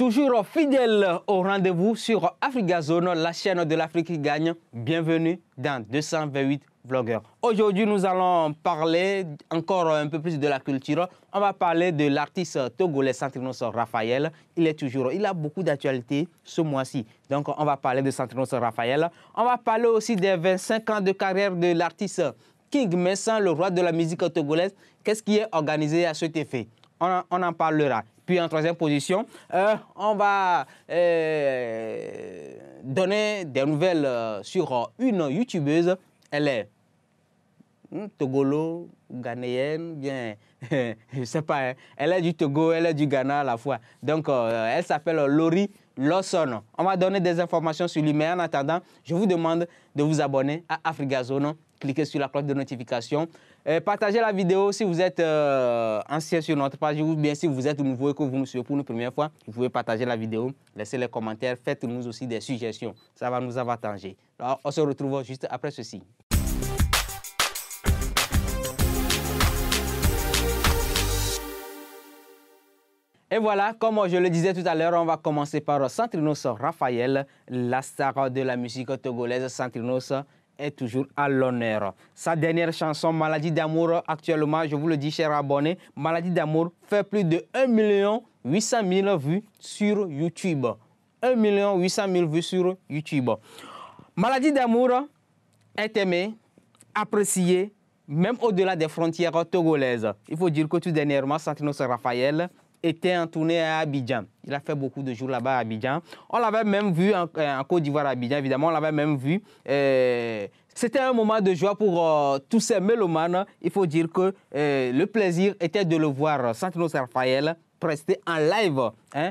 Toujours fidèle au rendez-vous sur Africa Zone, la chaîne de l'Afrique qui gagne. Bienvenue dans 228 Vlogueurs. Aujourd'hui, nous allons parler encore un peu plus de la culture. On va parler de l'artiste togolais Santinos Raphaël. Il est toujours, il a beaucoup d'actualité ce mois-ci. Donc, on va parler de Santinos Raphaël. On va parler aussi des 25 ans de carrière de l'artiste King Messan, le roi de la musique togolaise. Qu'est-ce qui est organisé à cet effet on, en parlera. Puis en troisième position, euh, on va euh, donner des nouvelles euh, sur une youtubeuse. Elle est hmm, togolo, ghanéenne, bien, je sais pas. Hein. Elle est du Togo, elle est du Ghana à la fois. Donc, elle s'appelle Lori Lawson. On va donner des informations sur lui, mais en attendant, je vous demande de vous abonner à Africa Zone. Cliquez sur la cloche de notification. Euh, partagez la vidéo si vous êtes ancien euh, sur notre page ou bien si vous êtes nouveau et que vous nous suivez pour une première fois. Vous pouvez partager la vidéo, laisser les commentaires, faites-nous aussi des suggestions. Ça va nous avantager. Alors, on se retrouve juste après ceci. Et voilà, comme je le disais tout à l'heure, on va commencer par Santrinos Raphaël, la star de la musique togolaise Santrinos est toujours à l'honneur. Sa dernière chanson, Maladie d'amour, actuellement, je vous le dis, chers abonnés, Maladie d'amour fait plus de 1 800 000 vues sur YouTube. 1 800 000 vues sur YouTube. Maladie d'amour est aimé, apprécié, même au-delà des frontières togolaises. Il faut dire que tout dernièrement, Santino Raphaël était en tournée à Abidjan. Il a fait beaucoup de jours là-bas à Abidjan. On l'avait même vu en, euh, Côte d'Ivoire à Abidjan, évidemment, on l'avait même vu. Euh, c'était un moment de joie pour euh, tous ces mélomanes. Il faut dire que le plaisir était de le voir, Santino Raphaël, prester en live hein,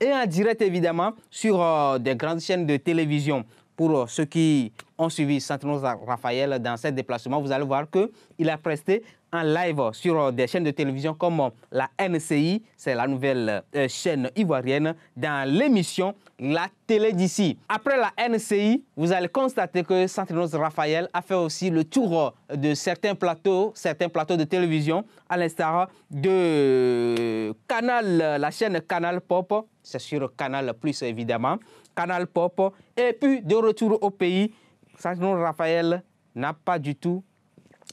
et en direct, évidemment, sur des grandes chaînes de télévision pour ceux qui ont suivi Santino Raphaël dans ses déplacements, vous allez voir qu'il a presté en live sur des chaînes de télévision comme la NCI, c'est la nouvelle euh, chaîne ivoirienne, dans l'émission La télé d'ici. Après la NCI, vous allez constater que Santinos Raphaël a fait aussi le tour euh, de certains plateaux, certains plateaux de télévision, à l'instar de Canal, la chaîne Canal Pop, c'est sur Canal Plus évidemment, Canal Pop. Et puis, de retour au pays, Santino Raphaël n'a pas du tout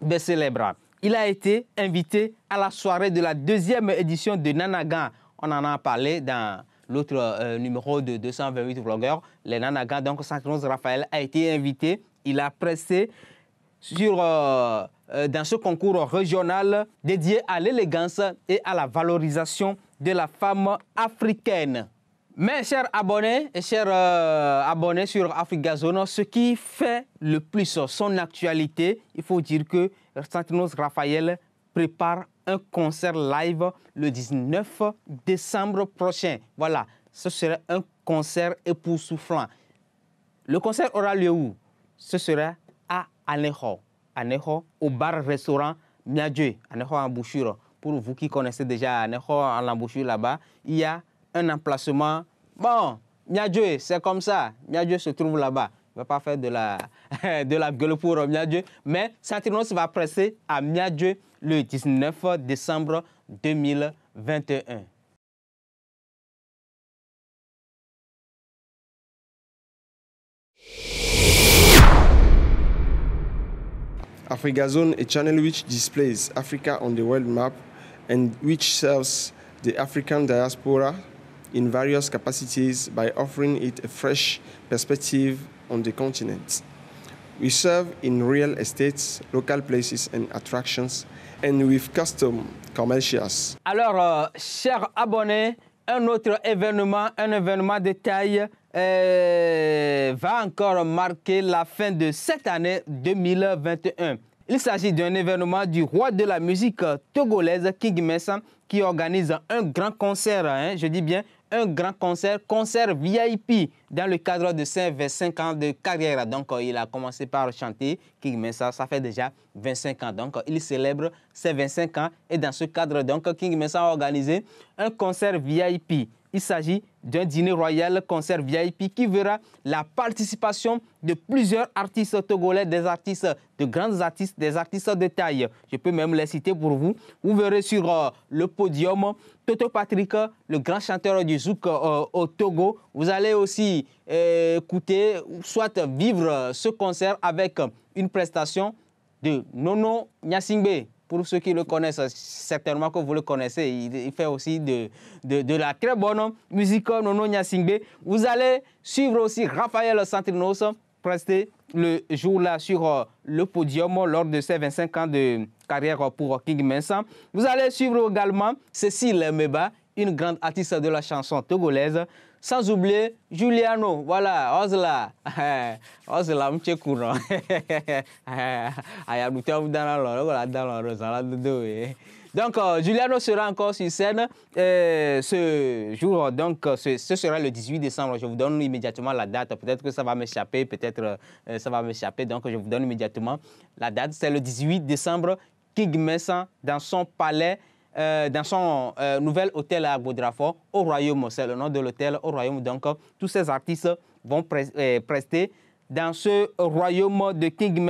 baissé les bras. Il a été invité à la soirée de la deuxième édition de Nanagan. On en a parlé dans l'autre euh, numéro de 228 vlogueurs, les Nanagan. Donc, saint Raphaël a été invité. Il a pressé sur, euh, euh, dans ce concours régional dédié à l'élégance et à la valorisation de la femme africaine. Mes chers abonnés et chers euh, abonnés sur Africa Zone, ce qui fait le plus son actualité, il faut dire que Santinos Raphaël prépare un concert live le 19 décembre prochain. Voilà, ce serait un concert époustouflant. Le concert aura lieu où Ce serait à Anejo, Anejo au bar-restaurant Miadjeu, Anejo en Bouchure. Pour vous qui connaissez déjà Anejo en l'embouchure là-bas, il y a un emplacement. Bon, Miadjoué, c'est comme ça. Miadjoué se trouve là-bas. On ne va pas faire de la, de la gueule pour Miadjoué. Mais se va presser à Miadjoué le 19 décembre 2021. zone un channel which displays Africa on the world map and which serves the African diaspora various by fresh perspective on continent. custom Alors, chers abonnés, un autre événement, un événement de taille euh, va encore marquer la fin de cette année 2021. Il s'agit d'un événement du roi de la musique togolaise, King qui organise un grand concert, hein, je dis bien un grand concert, concert VIP, dans le cadre de ses 25 ans de carrière. Donc, euh, il a commencé par chanter, King Mesa. ça fait déjà 25 ans. Donc, euh, il célèbre ses 25 ans. Et dans ce cadre, donc, King Mensa a organisé un concert VIP. Il s'agit d'un dîner royal concert VIP qui verra la participation de plusieurs artistes togolais, des artistes, de grands artistes, des artistes de taille. Je peux même les citer pour vous. Vous verrez sur euh, le podium Toto Patrick, le grand chanteur du zouk euh, au Togo. Vous allez aussi euh, écouter, soit vivre ce concert avec une prestation de Nono Nyasingbe. Pour ceux qui le connaissent, certainement que vous le connaissez. Il, fait aussi de, de, la très bonne musique, Nono Singbe. Vous allez suivre aussi Raphaël Santinos, presté le jour-là sur euh, le podium lors de ses 25 ans de carrière pour King Vincent. Vous allez suivre également Cécile Meba une grande artiste de la chanson togolaise. Sans oublier Juliano, voilà, Ozla. Ozla, je suis courant. Donc, Juliano euh, sera encore sur scène euh, ce jour. Donc, euh, ce, sera le 18 décembre. Je vous donne immédiatement la date. Peut-être que ça va m'échapper, peut-être ça va m'échapper. Donc, je vous donne immédiatement la date. C'est le 18 décembre, Kig dans son palais. Euh, dans son euh, nouvel hôtel à Boudrafo, au Royaume. C'est le nom de l'hôtel au Royaume. Donc, euh, tous ces artistes vont rester prester dans ce royaume de King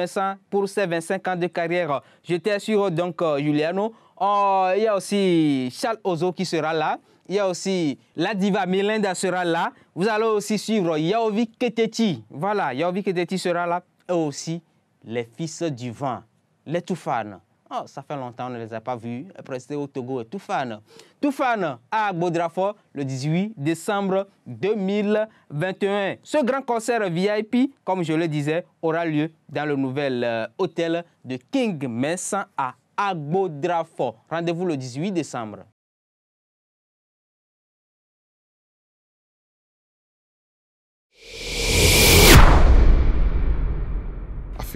pour ses 25 ans de carrière. Je t'assure, donc Juliano. Oh, il y a aussi Charles Ozo qui sera là. Il y a aussi la diva Melinda sera là. Vous allez aussi suivre Yaovi Keteti. Voilà, Yaovi Keteti sera là. Et aussi les fils du vent, les Toufanes. Oh, ça fait longtemps, on ne les a pas vus. Après, au Togo et Tout fan à Bodrafo le 18 décembre 2021. Ce grand concert VIP, comme je le disais, aura lieu dans le nouvel euh, hôtel de King mess à Agbodrafo. Rendez-vous le 18 décembre.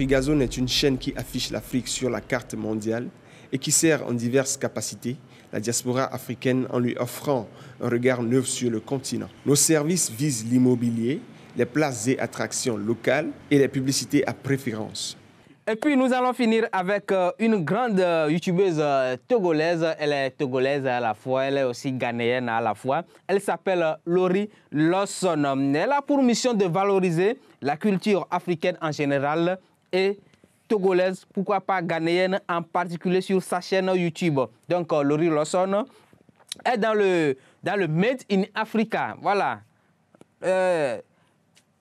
Frigazone est une chaîne qui affiche l'Afrique sur la carte mondiale et qui sert en diverses capacités la diaspora africaine en lui offrant un regard neuf sur le continent. Nos services visent l'immobilier, les places et attractions locales et les publicités à préférence. Et puis nous allons finir avec euh, une grande euh, youtubeuse euh, togolaise. Elle est togolaise à la fois, elle est aussi ghanéenne à la fois. Elle s'appelle Lori Lawson. Elle a pour mission de valoriser la culture africaine en général et togolaise, pourquoi pas ghanéenne, en particulier sur sa chaîne YouTube. Donc, euh, Laurie Lawson est dans le, dans le Made in Africa. Voilà. Euh,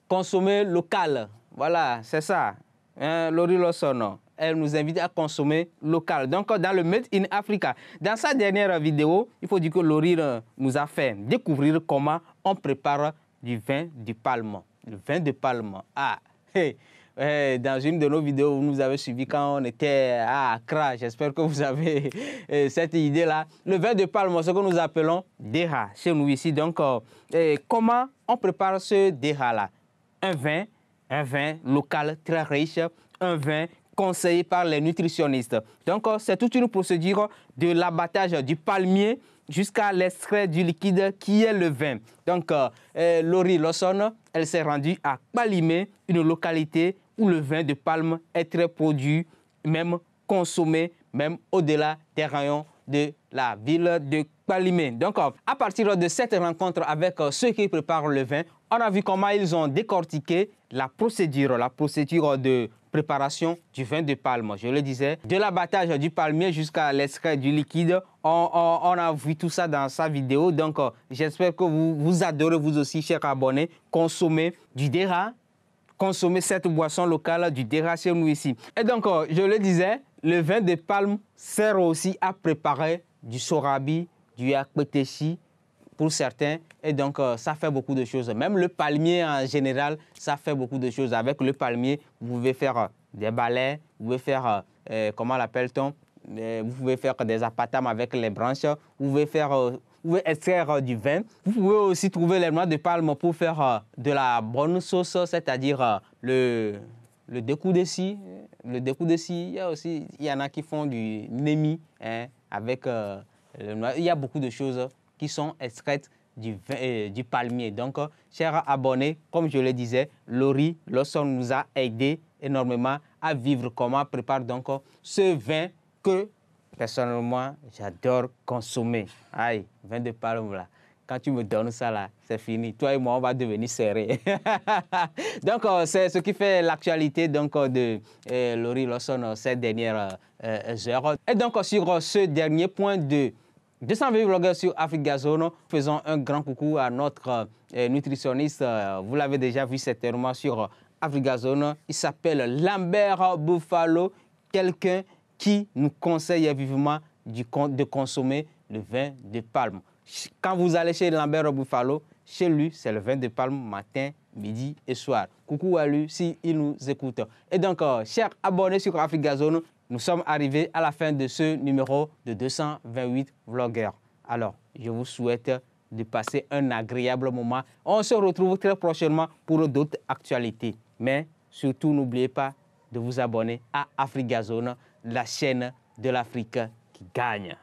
consommer local. Voilà, c'est ça. Hein, Laurie Lawson, elle nous invite à consommer local. Donc, dans le Made in Africa, dans sa dernière vidéo, il faut dire que Laurie euh, nous a fait découvrir comment on prépare du vin du palme. Le vin de palme. Ah, eh, dans une de nos vidéos, vous nous avez suivi quand on était à Accra. J'espère que vous avez eh, cette idée-là. Le vin de palme, ce que nous appelons déha chez nous ici. Donc, euh, eh, comment on prépare ce déha là Un vin, un vin local très riche, un vin conseillé par les nutritionnistes. Donc, euh, c'est toute une procédure de l'abattage du palmier jusqu'à l'extrait du liquide qui est le vin. Donc, euh, euh, Laurie Lawson, elle s'est rendue à Palimé, une localité où le vin de palme est très produit, même consommé, même au-delà des rayons de la ville de Palimé. Donc, euh, à partir de cette rencontre avec euh, ceux qui préparent le vin, on a vu comment ils ont décortiqué la procédure, la procédure de préparation du vin de palme. Je le disais, de l'abattage du palmier jusqu'à l'extrait du liquide, on, a vu tout ça dans sa vidéo. Donc, euh, j'espère que vous, vous adorez, vous aussi, chers abonnés, consommer du déra, consommer cette boisson locale du déra chez nous ici. Et donc, je le disais, le vin de palme sert aussi à préparer du sorabi, du akpeteshi pour certains. Et donc, euh, ça fait beaucoup de choses. Même le palmier en général, ça fait beaucoup de choses. Avec le palmier, vous pouvez faire euh, des balais, vous pouvez faire, euh, comment l'appelle-t-on Vous pouvez faire des apatames avec les branches, vous pouvez faire... vous pouvez extraire du vin. Vous pouvez aussi trouver les noix de palme pour faire de la bonne sauce, c'est-à-dire le, le le découp de il aussi, il y en a qui font du nemi hein, avec euh, le noir. Il y a beaucoup de choses qui sont extraites du, euh, du palmier. Donc, euh, chers abonnés, comme je le disais, lori Lawson nous a aidé énormément à vivre comment prépare donc ce vin que personnellement j'adore consommer. Aïe, vin de palme là. Quand tu me donnes ça, là, c'est fini. Toi et moi, on va devenir serrés. donc, euh, c'est ce qui fait l'actualité donc, euh, de euh, Laurie Lawson ces dernières heures. Et donc, sur ce dernier point de 220 vloggers sur Africa Zone. Faisons un grand coucou à notre nutritionniste. Vous l'avez déjà vu certainement sur Africa Zone. Il s'appelle Lambert Buffalo, quelqu'un qui nous conseille vivement de consommer le vin de palme. Quand vous allez chez Lambert Buffalo, chez lui, c'est le vin de palme matin, midi et soir. Coucou à lui s'il il nous écoute. Et donc, euh, chers abonnés sur Africa Zone, nous sommes arrivés à la fin de ce numéro de 228 vloggers. Alors, je vous souhaite de passer un agréable moment. On se retrouve très prochainement pour d'autres actualités. Mais surtout, n'oubliez pas de vous abonner à Africa Zone, la chaîne de l'Afrique qui gagne.